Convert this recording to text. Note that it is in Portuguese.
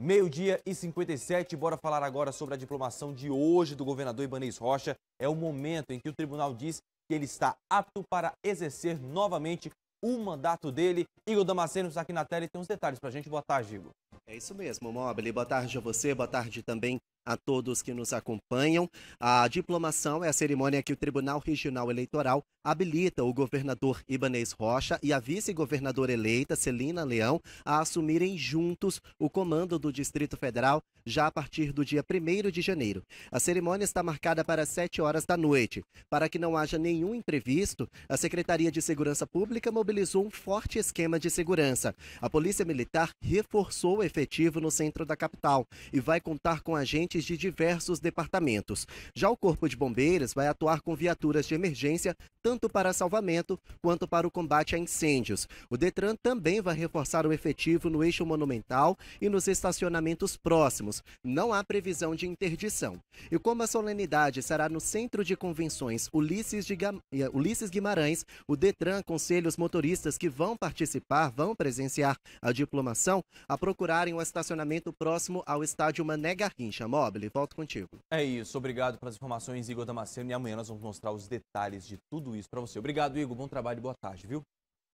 Meio-dia e 57, bora falar agora sobre a diplomação de hoje do governador Ibanez Rocha. É o momento em que o tribunal diz que ele está apto para exercer novamente o mandato dele. Igor Damasceno está aqui na tela e tem uns detalhes para a gente. Boa tarde, Igor. É isso mesmo, Mobile. Boa tarde a você, boa tarde também a todos que nos acompanham. A diplomação é a cerimônia que o Tribunal Regional Eleitoral habilita o governador Ibanês Rocha e a vice-governadora eleita Celina Leão a assumirem juntos o comando do Distrito Federal já a partir do dia 1 de janeiro. A cerimônia está marcada para 7 horas da noite. Para que não haja nenhum imprevisto, a Secretaria de Segurança Pública mobilizou um forte esquema de segurança. A Polícia Militar reforçou o efetivo no centro da capital e vai contar com agentes agentes de diversos departamentos. Já o Corpo de Bombeiros vai atuar com viaturas de emergência, tanto para salvamento quanto para o combate a incêndios. O Detran também vai reforçar o efetivo no eixo monumental e nos estacionamentos próximos. Não há previsão de interdição. E como a solenidade será no Centro de Convenções Ulisses, de eh, Ulisses Guimarães, o Detran aconselha os motoristas que vão participar, vão presenciar a diplomação, a procurarem um estacionamento próximo ao estádio Mané Garrincha. Mora. Nobre. Volto contigo. É isso. Obrigado pelas informações, Igor Damasceno. E amanhã nós vamos mostrar os detalhes de tudo isso para você. Obrigado, Igor. Bom trabalho e boa tarde, viu?